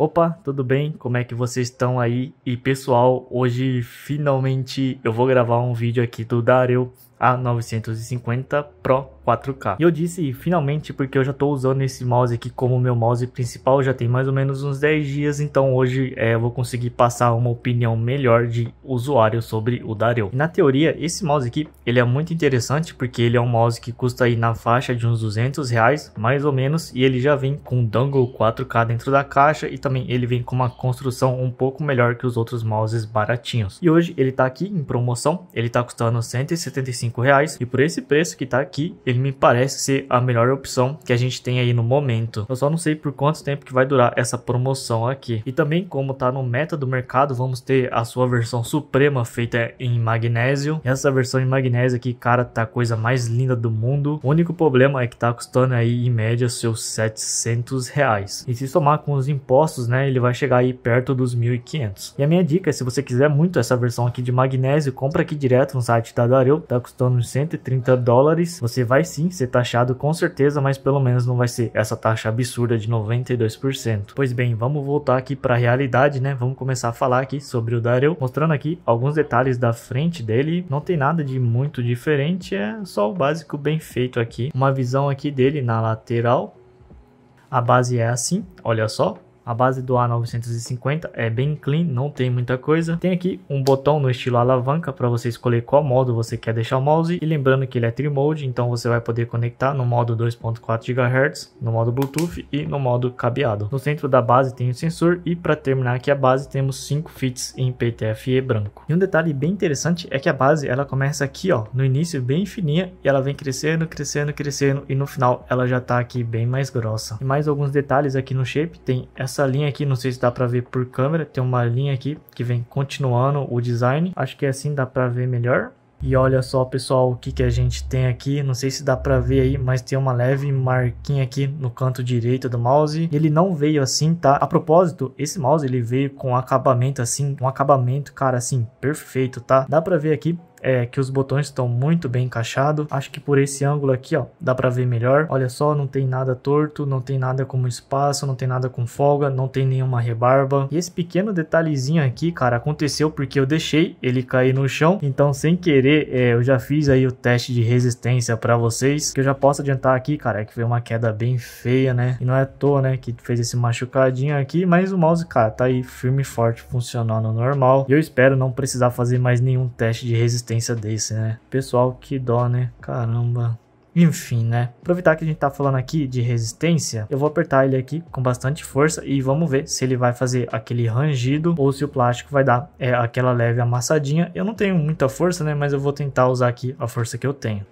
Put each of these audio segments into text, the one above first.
Opa, tudo bem? Como é que vocês estão aí? E pessoal, hoje finalmente eu vou gravar um vídeo aqui do Dario a 950 Pro 4K. E eu disse finalmente porque eu já estou usando esse mouse aqui como meu mouse principal já tem mais ou menos uns 10 dias, então hoje é, eu vou conseguir passar uma opinião melhor de usuário sobre o Dareu. Na teoria, esse mouse aqui, ele é muito interessante porque ele é um mouse que custa aí na faixa de uns 200 reais, mais ou menos, e ele já vem com dongle 4K dentro da caixa e também ele vem com uma construção um pouco melhor que os outros mouses baratinhos. E hoje ele está aqui em promoção, ele está custando 175 reais e por esse preço que tá aqui, ele me parece ser a melhor opção que a gente tem aí no momento. Eu só não sei por quanto tempo que vai durar essa promoção aqui. E também como tá no meta do mercado, vamos ter a sua versão suprema feita em magnésio. E essa versão em magnésio aqui, cara, tá a coisa mais linda do mundo. O único problema é que tá custando aí em média seus 700 reais. E se somar com os impostos, né, ele vai chegar aí perto dos 1.500. E a minha dica, é, se você quiser muito essa versão aqui de magnésio, compra aqui direto no site da Dareu, tá custando custando 130 dólares, você vai sim ser taxado com certeza, mas pelo menos não vai ser essa taxa absurda de 92%. Pois bem, vamos voltar aqui para a realidade, né? Vamos começar a falar aqui sobre o Daryl, mostrando aqui alguns detalhes da frente dele. Não tem nada de muito diferente, é só o básico bem feito aqui. Uma visão aqui dele na lateral. A base é assim, olha só, a base do A950 é bem clean, não tem muita coisa. Tem aqui um botão no estilo alavanca para você escolher qual modo você quer deixar o mouse. E lembrando que ele é trimode, então você vai poder conectar no modo 2.4 GHz, no modo Bluetooth e no modo cabeado. No centro da base tem o sensor e para terminar aqui a base temos 5 fits em PTFE branco. E um detalhe bem interessante é que a base ela começa aqui ó, no início bem fininha e ela vem crescendo, crescendo, crescendo e no final ela já está aqui bem mais grossa. E mais alguns detalhes aqui no shape, tem essa essa linha aqui, não sei se dá para ver por câmera, tem uma linha aqui que vem continuando o design. Acho que é assim dá para ver melhor. E olha só, pessoal, o que, que a gente tem aqui. Não sei se dá para ver aí, mas tem uma leve marquinha aqui no canto direito do mouse. Ele não veio assim, tá? A propósito, esse mouse ele veio com acabamento assim, um acabamento, cara, assim, perfeito, tá? Dá para ver aqui é, que os botões estão muito bem encaixados. Acho que por esse ângulo aqui, ó, dá para ver melhor. Olha só, não tem nada torto, não tem nada como espaço, não tem nada com folga, não tem nenhuma rebarba. E esse pequeno detalhezinho aqui, cara, aconteceu porque eu deixei ele cair no chão. Então, sem querer, é, eu já fiz aí o teste de resistência para vocês. Que eu já posso adiantar aqui, cara, é que foi uma queda bem feia, né? E não é à toa, né, que fez esse machucadinho aqui. Mas o mouse, cara, tá aí firme e forte, funcionando normal. E eu espero não precisar fazer mais nenhum teste de resistência existência desse, né? Pessoal, que dó, né? Caramba. Enfim, né? Aproveitar que a gente tá falando aqui de resistência, eu vou apertar ele aqui com bastante força e vamos ver se ele vai fazer aquele rangido ou se o plástico vai dar é, aquela leve amassadinha. Eu não tenho muita força, né? Mas eu vou tentar usar aqui a força que eu tenho.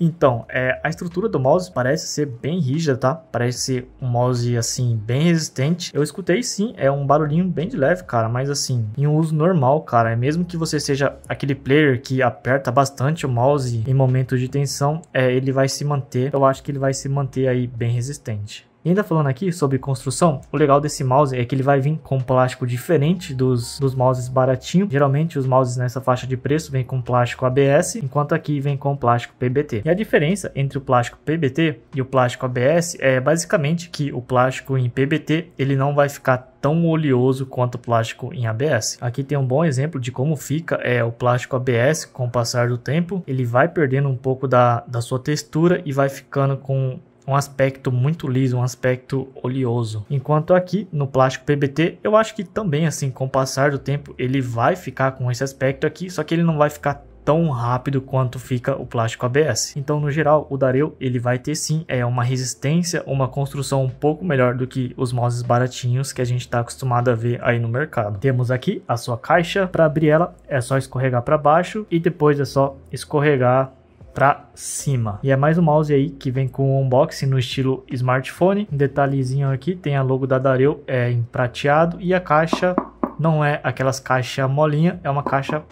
Então, é, a estrutura do mouse parece ser bem rígida, tá? Parece ser um mouse, assim, bem resistente. Eu escutei sim, é um barulhinho bem de leve, cara, mas assim, em um uso normal, cara, é mesmo que você seja aquele player que aperta bastante o mouse em momentos de tensão, é, ele vai se manter, eu acho que ele vai se manter aí bem resistente. E ainda falando aqui sobre construção, o legal desse mouse é que ele vai vir com plástico diferente dos, dos mouses baratinho. Geralmente os mouses nessa faixa de preço vêm com plástico ABS, enquanto aqui vem com plástico PBT. E a diferença entre o plástico PBT e o plástico ABS é basicamente que o plástico em PBT ele não vai ficar tão oleoso quanto o plástico em ABS. Aqui tem um bom exemplo de como fica é o plástico ABS com o passar do tempo. Ele vai perdendo um pouco da, da sua textura e vai ficando com um aspecto muito liso, um aspecto oleoso. Enquanto aqui no plástico PBT, eu acho que também assim, com o passar do tempo, ele vai ficar com esse aspecto aqui, só que ele não vai ficar tão rápido quanto fica o plástico ABS. Então, no geral, o Dareu ele vai ter sim é uma resistência, uma construção um pouco melhor do que os mouses baratinhos que a gente está acostumado a ver aí no mercado. Temos aqui a sua caixa, para abrir ela é só escorregar para baixo e depois é só escorregar para cima. E é mais um mouse aí que vem com um unboxing no estilo smartphone. Um detalhezinho aqui, tem a logo da Dareu é em prateado e a caixa não é aquelas caixas molinha, é uma caixa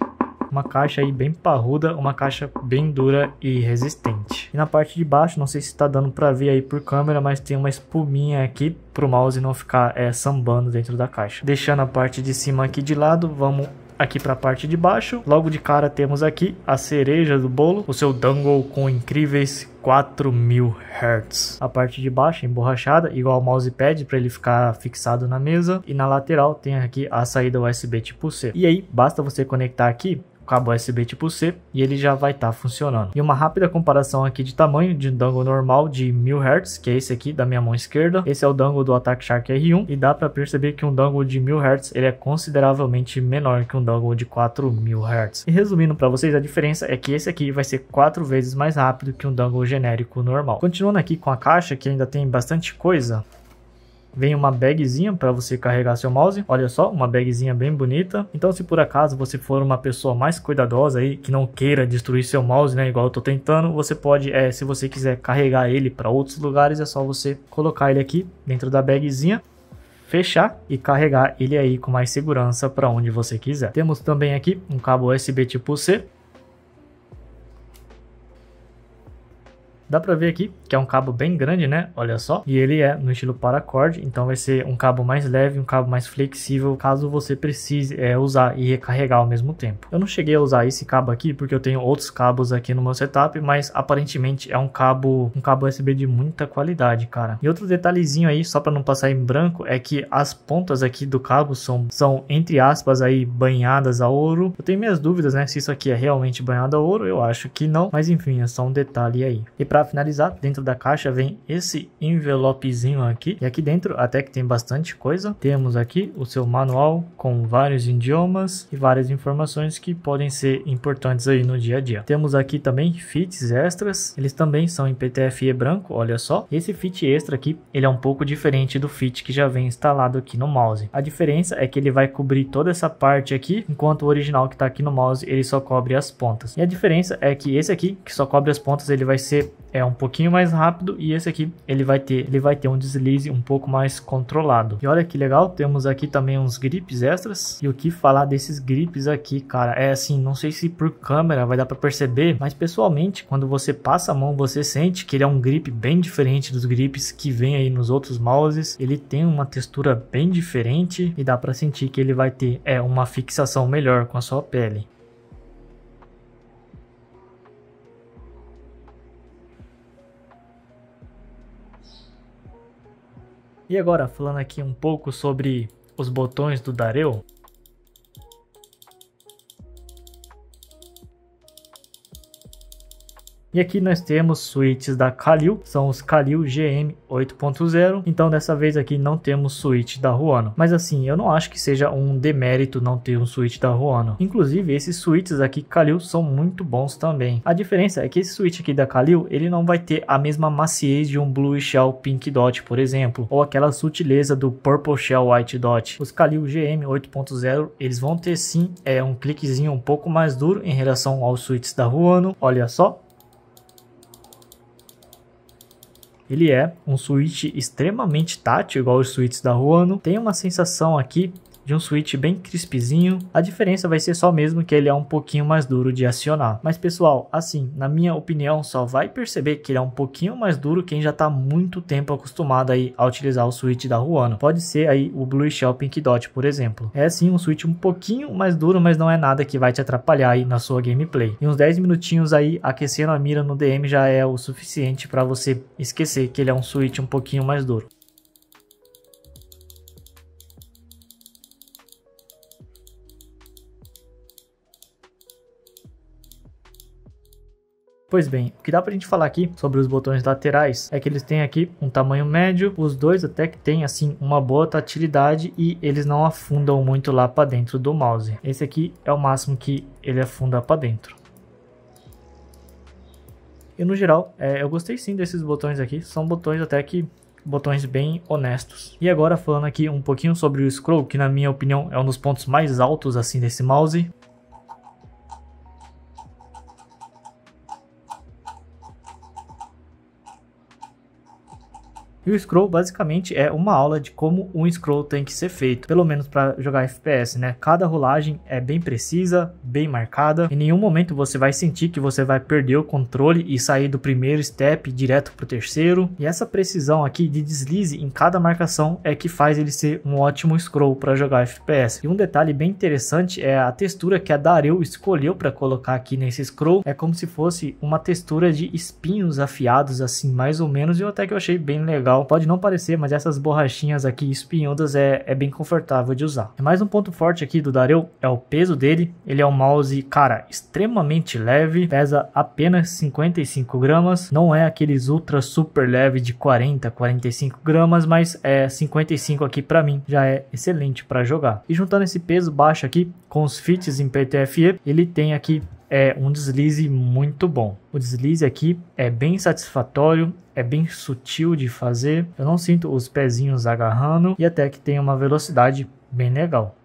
uma caixa aí bem parruda, uma caixa bem dura e resistente. E na parte de baixo, não sei se está dando para ver aí por câmera, mas tem uma espuminha aqui para o mouse não ficar é, sambando dentro da caixa. Deixando a parte de cima aqui de lado, vamos aqui para a parte de baixo. Logo de cara temos aqui a cereja do bolo, o seu dangle com incríveis 4000 Hz. A parte de baixo emborrachada, igual ao mousepad para ele ficar fixado na mesa. E na lateral tem aqui a saída USB tipo C. E aí basta você conectar aqui cabo USB tipo C e ele já vai estar tá funcionando. E uma rápida comparação aqui de tamanho de um dangle normal de 1000Hz, que é esse aqui da minha mão esquerda. Esse é o dangle do Attack Shark R1 e dá para perceber que um dangle de 1000Hz ele é consideravelmente menor que um dangle de 4000Hz. E resumindo para vocês, a diferença é que esse aqui vai ser quatro vezes mais rápido que um dangle genérico normal. Continuando aqui com a caixa, que ainda tem bastante coisa, Vem uma bagzinha para você carregar seu mouse. Olha só, uma bagzinha bem bonita. Então, se por acaso você for uma pessoa mais cuidadosa aí, que não queira destruir seu mouse, né, igual eu tô tentando, você pode, é, se você quiser carregar ele para outros lugares, é só você colocar ele aqui dentro da bagzinha fechar e carregar ele aí com mais segurança para onde você quiser. Temos também aqui um cabo USB tipo C Dá pra ver aqui que é um cabo bem grande, né? Olha só. E ele é no estilo paracord, então vai ser um cabo mais leve, um cabo mais flexível, caso você precise é, usar e recarregar ao mesmo tempo. Eu não cheguei a usar esse cabo aqui, porque eu tenho outros cabos aqui no meu setup, mas aparentemente é um cabo, um cabo USB de muita qualidade, cara. E outro detalhezinho aí, só pra não passar em branco, é que as pontas aqui do cabo são, são entre aspas, aí banhadas a ouro. Eu tenho minhas dúvidas, né? Se isso aqui é realmente banhado a ouro, eu acho que não, mas enfim, é só um detalhe aí. E pra para finalizar, dentro da caixa vem esse envelopezinho aqui. E aqui dentro até que tem bastante coisa. Temos aqui o seu manual com vários idiomas e várias informações que podem ser importantes aí no dia a dia. Temos aqui também fits extras. Eles também são em PTFE branco, olha só. Esse fit extra aqui, ele é um pouco diferente do fit que já vem instalado aqui no mouse. A diferença é que ele vai cobrir toda essa parte aqui, enquanto o original que está aqui no mouse, ele só cobre as pontas. E a diferença é que esse aqui, que só cobre as pontas, ele vai ser é um pouquinho mais rápido e esse aqui ele vai ter ele vai ter um deslize um pouco mais controlado. E olha que legal, temos aqui também uns grips extras. E o que falar desses grips aqui, cara? É assim, não sei se por câmera vai dar para perceber, mas pessoalmente quando você passa a mão, você sente que ele é um grip bem diferente dos grips que vem aí nos outros mouses. Ele tem uma textura bem diferente e dá para sentir que ele vai ter é uma fixação melhor com a sua pele. E agora, falando aqui um pouco sobre os botões do Dareu, E aqui nós temos suítes da Kalil, são os Kalil GM 8.0. Então dessa vez aqui não temos suíte da Ruano. Mas assim, eu não acho que seja um demérito não ter um suíte da Ruano. Inclusive, esses suítes aqui Kalil são muito bons também. A diferença é que esse suíte aqui da Kalil, ele não vai ter a mesma maciez de um Blue Shell Pink Dot, por exemplo, ou aquela sutileza do Purple Shell White Dot. Os Kalil GM 8.0, eles vão ter sim é um cliquezinho um pouco mais duro em relação aos suítes da Ruano. Olha só, Ele é um switch extremamente tátil, igual os switches da Ruano. Tem uma sensação aqui de um switch bem crispzinho. A diferença vai ser só mesmo que ele é um pouquinho mais duro de acionar. Mas pessoal, assim, na minha opinião, só vai perceber que ele é um pouquinho mais duro quem já está muito tempo acostumado aí a utilizar o switch da Ruano. Pode ser aí o Blue Shell Pink Dot, por exemplo. É sim um switch um pouquinho mais duro, mas não é nada que vai te atrapalhar aí na sua gameplay. E uns 10 minutinhos aí aquecendo a mira no DM já é o suficiente para você esquecer que ele é um switch um pouquinho mais duro. Pois bem, o que dá pra gente falar aqui sobre os botões laterais é que eles têm aqui um tamanho médio, os dois até que têm assim uma boa tatilidade e eles não afundam muito lá para dentro do mouse. Esse aqui é o máximo que ele afunda para dentro. E no geral, é, eu gostei sim desses botões aqui, são botões até que botões bem honestos. E agora falando aqui um pouquinho sobre o scroll, que na minha opinião é um dos pontos mais altos assim desse mouse. E o scroll basicamente é uma aula de como um scroll tem que ser feito, pelo menos para jogar FPS, né? Cada rolagem é bem precisa, bem marcada. Em nenhum momento você vai sentir que você vai perder o controle e sair do primeiro step direto para o terceiro. E essa precisão aqui de deslize em cada marcação é que faz ele ser um ótimo scroll para jogar FPS. E um detalhe bem interessante é a textura que a Daryl escolheu para colocar aqui nesse scroll. É como se fosse uma textura de espinhos afiados assim, mais ou menos, e até que eu achei bem legal legal. Pode não parecer, mas essas borrachinhas aqui espinhudas é, é bem confortável de usar. E mais um ponto forte aqui do Dareu é o peso dele. Ele é um mouse, cara, extremamente leve, pesa apenas 55 gramas. Não é aqueles ultra super leve de 40, 45 gramas, mas é 55 aqui para mim já é excelente para jogar. E juntando esse peso baixo aqui com os fits em PTFE, ele tem aqui é um deslize muito bom. O deslize aqui é bem satisfatório, é bem sutil de fazer. Eu não sinto os pezinhos agarrando e até que tem uma velocidade bem legal.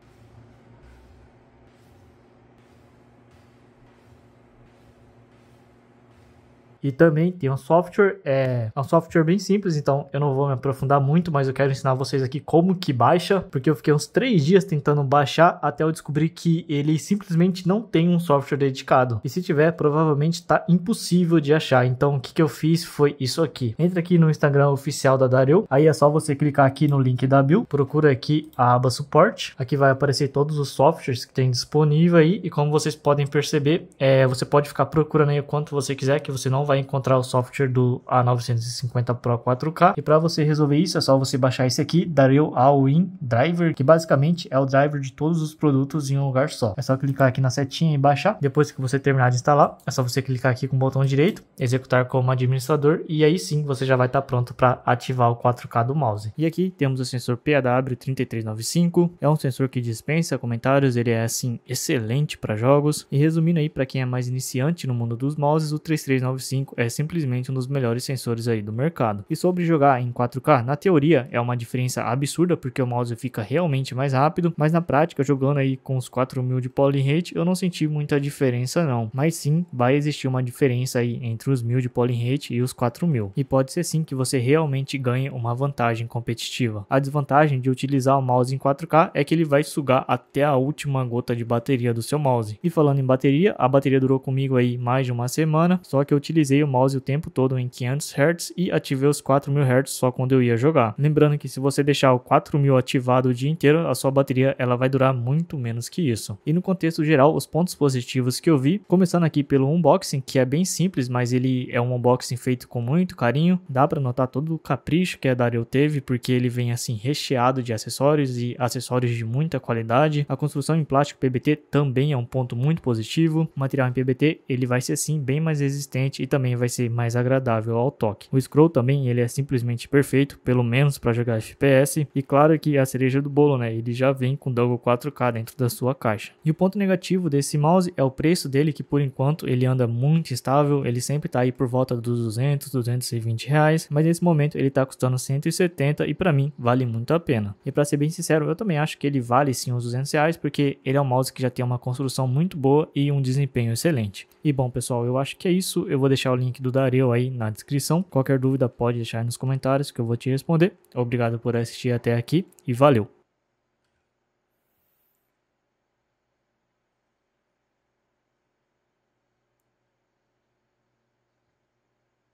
E também tem um software, é, é um software bem simples, então eu não vou me aprofundar muito, mas eu quero ensinar vocês aqui como que baixa, porque eu fiquei uns três dias tentando baixar até eu descobrir que ele simplesmente não tem um software dedicado. E se tiver, provavelmente tá impossível de achar. Então o que, que eu fiz foi isso aqui. Entra aqui no Instagram oficial da Dario, aí é só você clicar aqui no link da Bill, procura aqui a aba suporte, aqui vai aparecer todos os softwares que tem disponível aí, e como vocês podem perceber, é, você pode ficar procurando aí o quanto você quiser, que você não vai vai encontrar o software do A950 Pro 4K. E para você resolver isso, é só você baixar esse aqui, Dario All-in Driver, que basicamente é o driver de todos os produtos em um lugar só. É só clicar aqui na setinha e baixar. Depois que você terminar de instalar, é só você clicar aqui com o botão direito, executar como administrador e aí sim você já vai estar tá pronto para ativar o 4K do mouse. E aqui temos o sensor PAW3395, é um sensor que dispensa comentários, ele é assim excelente para jogos. E resumindo aí para quem é mais iniciante no mundo dos mouses, o 3395 é simplesmente um dos melhores sensores aí do mercado. E sobre jogar em 4K, na teoria é uma diferença absurda porque o mouse fica realmente mais rápido, mas na prática, jogando aí com os 4000 de poly rate, eu não senti muita diferença não. Mas sim, vai existir uma diferença aí entre os 1000 de poly rate e os 4000. E pode ser sim que você realmente ganhe uma vantagem competitiva. A desvantagem de utilizar o mouse em 4K é que ele vai sugar até a última gota de bateria do seu mouse. E falando em bateria, a bateria durou comigo aí mais de uma semana, só que eu utilizei utilizei o mouse o tempo todo em 500 Hz e ativei os 4000 Hz só quando eu ia jogar. Lembrando que se você deixar o 4000 ativado o dia inteiro, a sua bateria ela vai durar muito menos que isso. E no contexto geral, os pontos positivos que eu vi, começando aqui pelo unboxing, que é bem simples, mas ele é um unboxing feito com muito carinho, dá para notar todo o capricho que a Dario teve, porque ele vem assim recheado de acessórios e acessórios de muita qualidade. A construção em plástico PBT também é um ponto muito positivo. O material em PBT, ele vai ser sim bem mais resistente e também vai ser mais agradável ao toque. O scroll também ele é simplesmente perfeito, pelo menos para jogar FPS, e claro que a cereja do bolo, né? Ele já vem com dongle 4K dentro da sua caixa. E o ponto negativo desse mouse é o preço dele, que por enquanto ele anda muito estável, ele sempre tá aí por volta dos 200, 220 reais, mas nesse momento ele tá custando 170 e para mim vale muito a pena. E para ser bem sincero, eu também acho que ele vale sim os 200 reais, porque ele é um mouse que já tem uma construção muito boa e um desempenho excelente. E bom pessoal, eu acho que é isso, eu vou deixar deixar o link do Dareu aí na descrição. Qualquer dúvida pode deixar nos comentários que eu vou te responder. Obrigado por assistir até aqui e valeu!